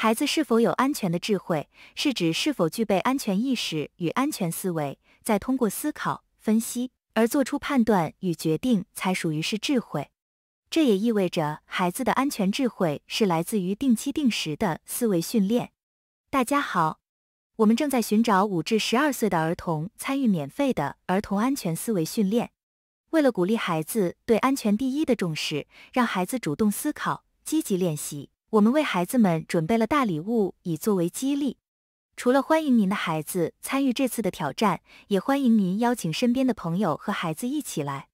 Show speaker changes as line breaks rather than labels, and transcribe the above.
孩子是否有安全的智慧，是指是否具备安全意识与安全思维，再通过思考、分析而做出判断与决定，才属于是智慧。这也意味着孩子的安全智慧是来自于定期定时的思维训练。大家好，我们正在寻找五至十二岁的儿童参与免费的儿童安全思维训练。为了鼓励孩子对安全第一的重视，让孩子主动思考、积极练习。我们为孩子们准备了大礼物，以作为激励。除了欢迎您的孩子参与这次的挑战，也欢迎您邀请身边的朋友和孩子一起来。